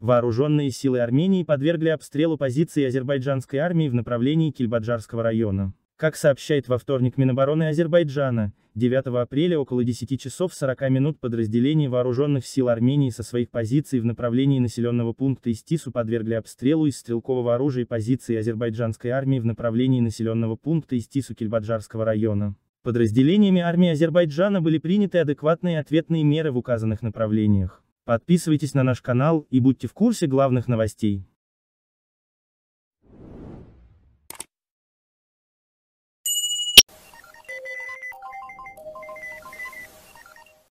Вооруженные силы Армении подвергли обстрелу позиции азербайджанской армии в направлении Кильбаджарского района. Как сообщает во вторник Минобороны Азербайджана, 9 апреля около 10 часов 40 минут подразделения вооруженных сил Армении со своих позиций в направлении населенного пункта Истису подвергли обстрелу из стрелкового оружия позиции азербайджанской армии в направлении населенного пункта Истису Кильбаджарского района. Подразделениями армии Азербайджана были приняты адекватные ответные меры в указанных направлениях. Подписывайтесь на наш канал и будьте в курсе главных новостей.